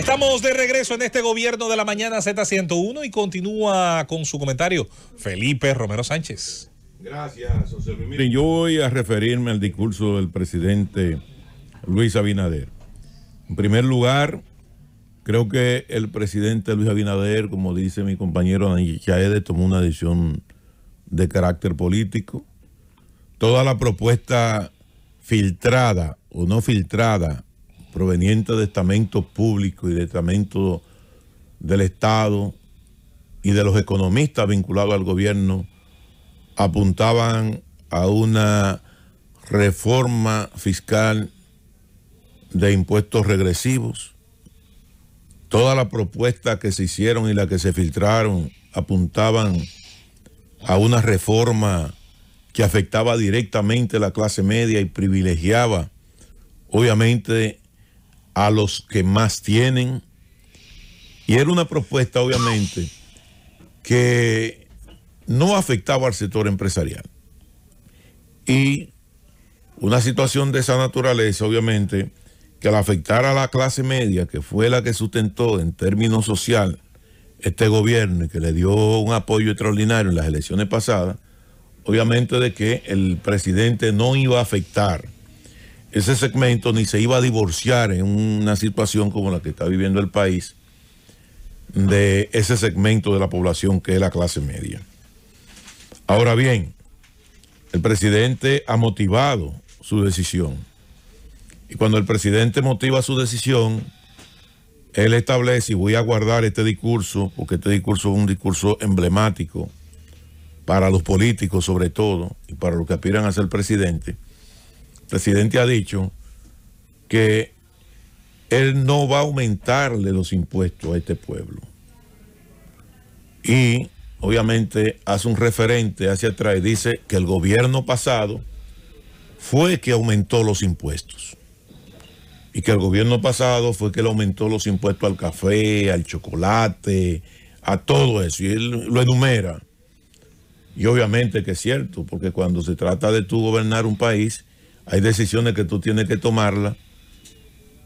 Estamos de regreso en este gobierno de la mañana Z101 y continúa con su comentario Felipe Romero Sánchez. Gracias, José Luis. yo voy a referirme al discurso del presidente Luis Abinader. En primer lugar, creo que el presidente Luis Abinader, como dice mi compañero Daniel Chaede, tomó una decisión de carácter político. Toda la propuesta filtrada o no filtrada provenientes de estamentos públicos y de estamentos del Estado y de los economistas vinculados al gobierno apuntaban a una reforma fiscal de impuestos regresivos. Todas las propuestas que se hicieron y las que se filtraron apuntaban a una reforma que afectaba directamente a la clase media y privilegiaba, obviamente, a los que más tienen. Y era una propuesta, obviamente, que no afectaba al sector empresarial. Y una situación de esa naturaleza, obviamente, que al afectar a la clase media, que fue la que sustentó en términos social este gobierno y que le dio un apoyo extraordinario en las elecciones pasadas, obviamente de que el presidente no iba a afectar ese segmento ni se iba a divorciar en una situación como la que está viviendo el país de ese segmento de la población que es la clase media. Ahora bien, el presidente ha motivado su decisión. Y cuando el presidente motiva su decisión, él establece, y voy a guardar este discurso, porque este discurso es un discurso emblemático para los políticos sobre todo, y para los que aspiran a ser presidente presidente ha dicho que él no va a aumentarle los impuestos a este pueblo. Y obviamente hace un referente hacia atrás y dice que el gobierno pasado fue que aumentó los impuestos. Y que el gobierno pasado fue que le aumentó los impuestos al café, al chocolate, a todo eso. Y él lo enumera. Y obviamente que es cierto, porque cuando se trata de tú gobernar un país, hay decisiones que tú tienes que tomarla,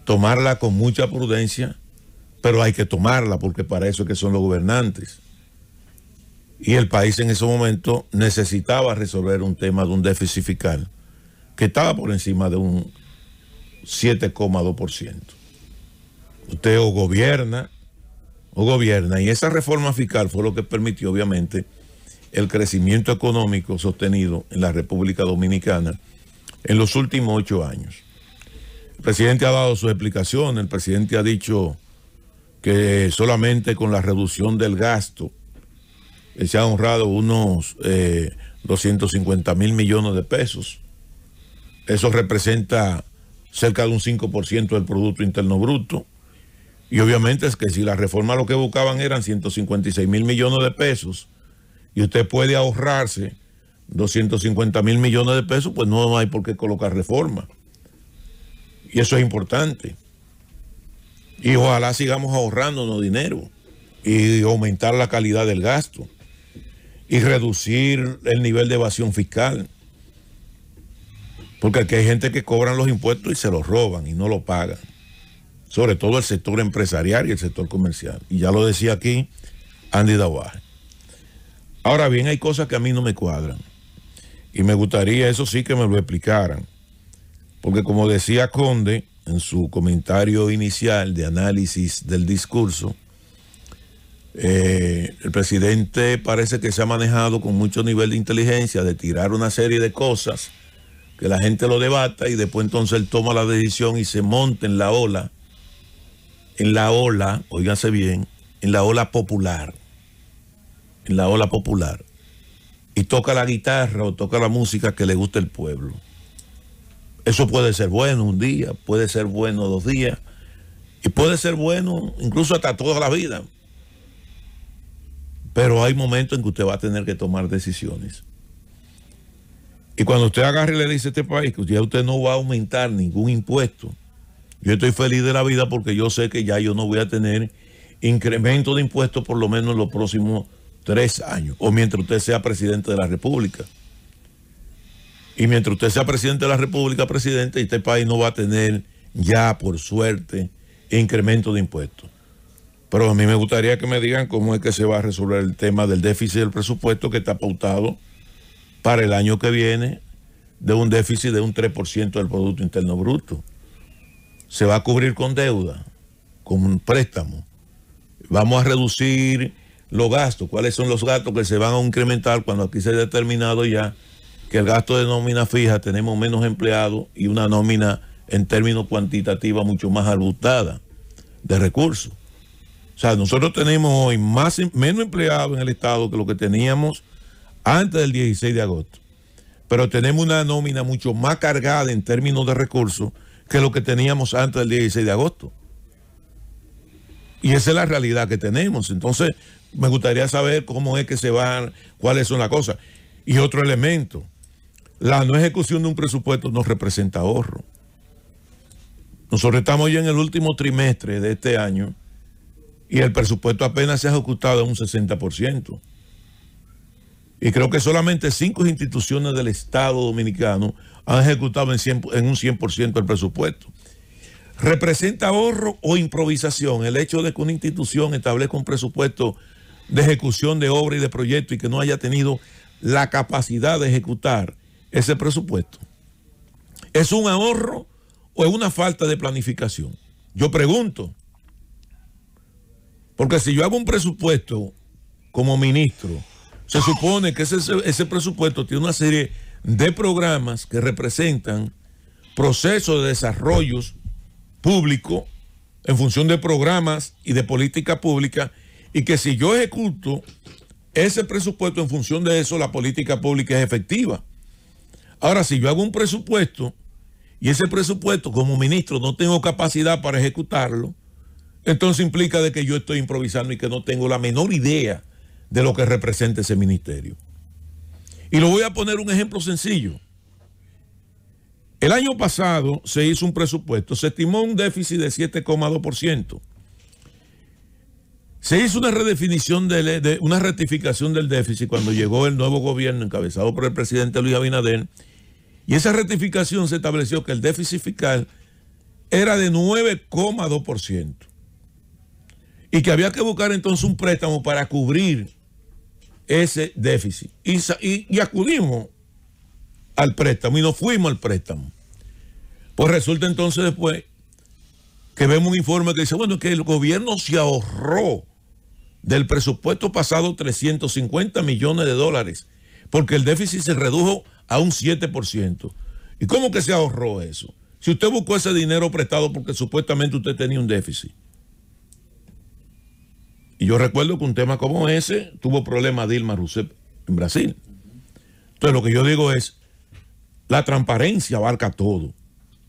tomarla con mucha prudencia, pero hay que tomarla porque para eso es que son los gobernantes. Y el país en ese momento necesitaba resolver un tema de un déficit fiscal que estaba por encima de un 7,2%. Usted o gobierna o gobierna y esa reforma fiscal fue lo que permitió obviamente el crecimiento económico sostenido en la República Dominicana en los últimos ocho años. El presidente ha dado su explicación, el presidente ha dicho que solamente con la reducción del gasto eh, se ha ahorrado unos 250 eh, mil millones de pesos. Eso representa cerca de un 5% del Producto Interno Bruto. Y obviamente es que si la reforma lo que buscaban eran 156 mil millones de pesos y usted puede ahorrarse 250 mil millones de pesos, pues no hay por qué colocar reforma. Y eso es importante. Y ojalá sigamos ahorrándonos dinero y aumentar la calidad del gasto y reducir el nivel de evasión fiscal. Porque aquí hay gente que cobran los impuestos y se los roban y no lo pagan. Sobre todo el sector empresarial y el sector comercial. Y ya lo decía aquí Andy Dawaj Ahora bien, hay cosas que a mí no me cuadran. Y me gustaría, eso sí, que me lo explicaran. Porque como decía Conde en su comentario inicial de análisis del discurso, eh, el presidente parece que se ha manejado con mucho nivel de inteligencia, de tirar una serie de cosas, que la gente lo debata y después entonces él toma la decisión y se monta en la ola, en la ola, oíganse bien, en la ola popular, en la ola popular y toca la guitarra o toca la música que le gusta el pueblo. Eso puede ser bueno un día, puede ser bueno dos días, y puede ser bueno incluso hasta toda la vida. Pero hay momentos en que usted va a tener que tomar decisiones. Y cuando usted agarre y le dice a este país que ya usted no va a aumentar ningún impuesto, yo estoy feliz de la vida porque yo sé que ya yo no voy a tener incremento de impuestos por lo menos en los próximos tres años, o mientras usted sea presidente de la República. Y mientras usted sea presidente de la República, presidente, este país no va a tener ya, por suerte, incremento de impuestos. Pero a mí me gustaría que me digan cómo es que se va a resolver el tema del déficit del presupuesto que está pautado para el año que viene de un déficit de un 3% del Producto Interno Bruto. Se va a cubrir con deuda, con un préstamo. Vamos a reducir los gastos, cuáles son los gastos que se van a incrementar cuando aquí se ha determinado ya que el gasto de nómina fija tenemos menos empleados y una nómina en términos cuantitativos mucho más arbustada de recursos. O sea, nosotros tenemos hoy más, menos empleados en el Estado que lo que teníamos antes del 16 de agosto. Pero tenemos una nómina mucho más cargada en términos de recursos que lo que teníamos antes del 16 de agosto. Y esa es la realidad que tenemos. Entonces, me gustaría saber cómo es que se van, cuáles son las cosas. Y otro elemento, la no ejecución de un presupuesto no representa ahorro. Nosotros estamos ya en el último trimestre de este año y el presupuesto apenas se ha ejecutado en un 60%. Y creo que solamente cinco instituciones del Estado dominicano han ejecutado en, en un 100% el presupuesto. ¿Representa ahorro o improvisación el hecho de que una institución establezca un presupuesto de ejecución de obra y de proyecto y que no haya tenido la capacidad de ejecutar ese presupuesto? ¿Es un ahorro o es una falta de planificación? Yo pregunto. Porque si yo hago un presupuesto como ministro, se supone que ese, presupuesto tiene una serie de programas que representan procesos de desarrollos público en función de programas y de política pública y que si yo ejecuto ese presupuesto en función de eso, la política pública es efectiva. Ahora, si yo hago un presupuesto y ese presupuesto como ministro no tengo capacidad para ejecutarlo, entonces implica de que yo estoy improvisando y que no tengo la menor idea de lo que representa ese ministerio. Y lo voy a poner un ejemplo sencillo. El año pasado se hizo un presupuesto, se estimó un déficit de 7,2%. Se hizo una redefinición, de, una rectificación del déficit cuando llegó el nuevo gobierno encabezado por el presidente Luis Abinader. Y esa rectificación se estableció que el déficit fiscal era de 9,2%. Y que había que buscar entonces un préstamo para cubrir ese déficit. Y, acudimos al préstamo y nos fuimos al préstamo. Pues resulta entonces después que vemos un informe que dice, bueno, que el gobierno se ahorró del presupuesto pasado 350 millones de dólares, porque el déficit se redujo a un 7%. ¿Y cómo que se ahorró eso? Si usted buscó ese dinero prestado porque supuestamente usted tenía un déficit. Y yo recuerdo que un tema como ese tuvo problemas Dilma Rousseff en Brasil. Entonces lo que yo digo es, la transparencia abarca todo,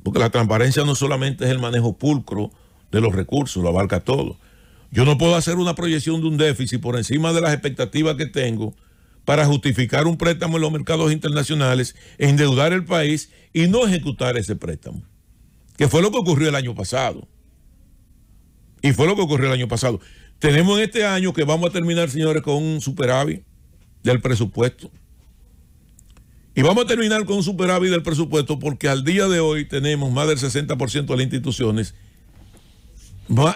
porque la transparencia no solamente es el manejo pulcro de los recursos, lo abarca todo. Yo no puedo hacer una proyección de un déficit por encima de las expectativas que tengo para justificar un préstamo en los mercados internacionales, endeudar el país y no ejecutar ese préstamo, que fue lo que ocurrió el año pasado. Y fue lo que ocurrió el año pasado. Tenemos en este año que vamos a terminar, señores, con un superávit del presupuesto. Y vamos a terminar con un superávit del presupuesto porque al día de hoy tenemos más del 60% de las instituciones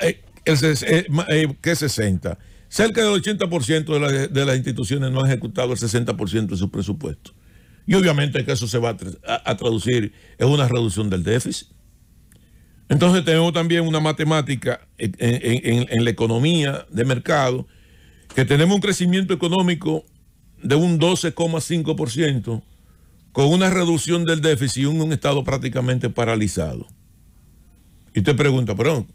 eh, eh, eh, ¿Qué 60. Cerca del 80% de, de, las instituciones no han ejecutado el 60% de su presupuesto Y obviamente que eso se va a, traducir en una reducción del déficit. Entonces tenemos también una matemática en, la economía de mercado, que tenemos un crecimiento económico de un 12,5%, con una reducción del déficit y un, Estado prácticamente paralizado. Y te pregunta, pero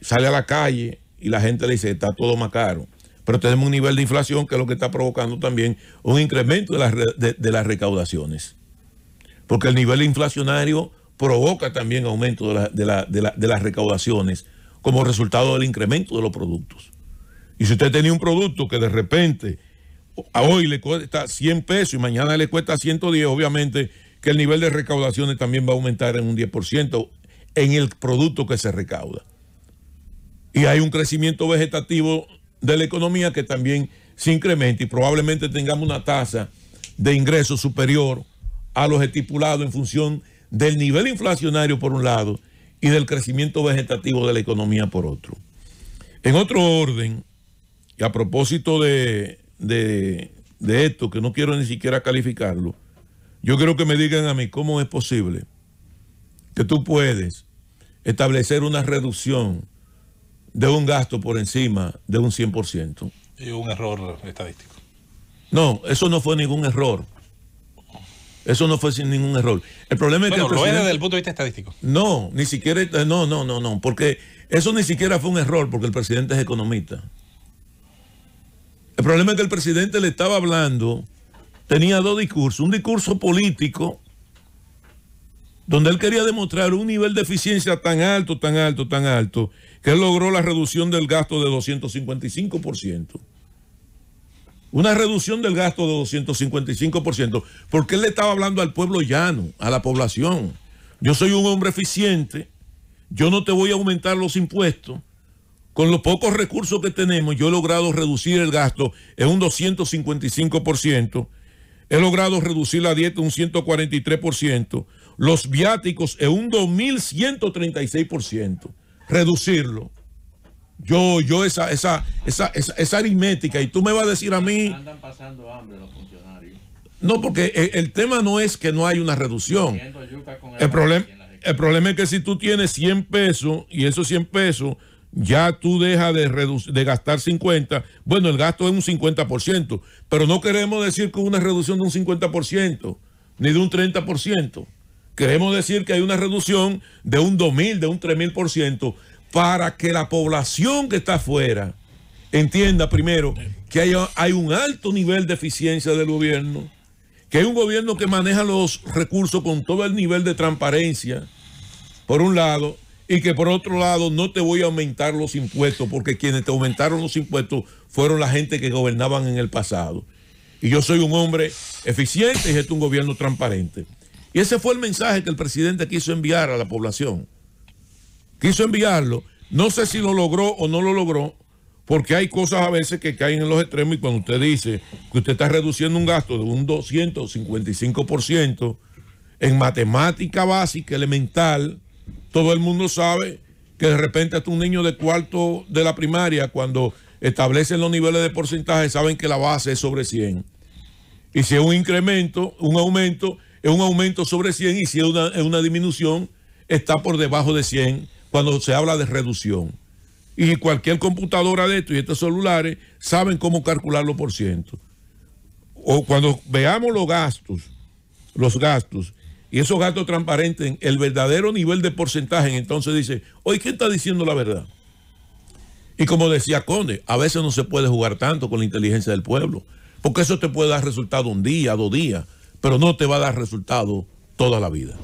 sale a la calle y la gente le dice, está todo más caro. Pero tenemos un nivel de inflación que es lo que está provocando también un incremento de las, de, las recaudaciones. Porque el nivel inflacionario provoca también aumento de, de, las recaudaciones como resultado del incremento de los productos. Y si usted tenía un producto que de repente a hoy le cuesta 100 pesos y mañana le cuesta 110, obviamente que el nivel de recaudaciones también va a aumentar en un 10% en el producto que se recauda y hay un crecimiento vegetativo de la economía que también se incrementa y probablemente tengamos una tasa de ingreso superior a los estipulados en función del nivel inflacionario por un lado y del crecimiento vegetativo de la economía por otro. En otro orden, y a propósito de, de esto, que no quiero ni siquiera calificarlo, yo quiero que me digan a mí cómo es posible que tú puedes establecer una reducción de un gasto por encima de un 100%. Y un error estadístico. No, eso no fue ningún error. Eso no fue sin ningún error. El problema es que. El lo es desde el punto de vista estadístico. No, ni siquiera. No, no, no, no. Porque eso ni siquiera fue un error, porque el presidente es economista. El problema es que el presidente le estaba hablando, tenía dos discursos: un discurso político donde él quería demostrar un nivel de eficiencia tan alto, tan alto, tan alto, que él logró la reducción del gasto de 255%. Una reducción del gasto de 255%, porque él le estaba hablando al pueblo llano, a la población. Yo soy un hombre eficiente, yo no te voy a aumentar los impuestos. Con los pocos recursos que tenemos, yo he logrado reducir el gasto en un 255%, he logrado reducir la dieta en un 143%, los viáticos en un 2.136%. Reducirlo. Yo, yo, esa, esa, esa, aritmética, y tú me vas a decir a mí. No, porque e, el, tema no es que no hay una reducción. El, problema, el problema es que si tú tienes 100 pesos y esos 100 pesos ya tú dejas de, de gastar 50, bueno, el gasto es un 50%, pero no queremos decir que una reducción de un 50%, ni de un 30% queremos decir que hay una reducción de un 2.000, de un 3.000% para que la población que está afuera entienda primero que hay, un alto nivel de eficiencia del gobierno, que hay un gobierno que maneja los recursos con todo el nivel de transparencia, por un lado, y que por otro lado no te voy a aumentar los impuestos, porque quienes te aumentaron los impuestos fueron la gente que gobernaban en el pasado. Y yo soy un hombre eficiente y es un gobierno transparente. Y ese fue el mensaje que el presidente quiso enviar a la población. Quiso enviarlo. No sé si lo logró o no lo logró, porque hay cosas a veces que caen en los extremos y cuando usted dice que usted está reduciendo un gasto de un 255% en matemática básica, elemental, todo el mundo sabe que de repente hasta un niño de cuarto de la primaria, cuando establecen los niveles de porcentaje, saben que la base es sobre 100. Y si es un incremento, un aumento, es un aumento sobre 100 y si es una, disminución, está por debajo de 100 cuando se habla de reducción. Y cualquier computadora de estos y estos celulares saben cómo calcular los por ciento. O cuando veamos los gastos, los gastos, y esos gastos transparentes, el verdadero nivel de porcentaje, entonces dice, hoy ¿quién está diciendo la verdad? Y como decía Conde, a veces no se puede jugar tanto con la inteligencia del pueblo, porque eso te puede dar resultado un día, dos días pero no te va a dar resultado toda la vida.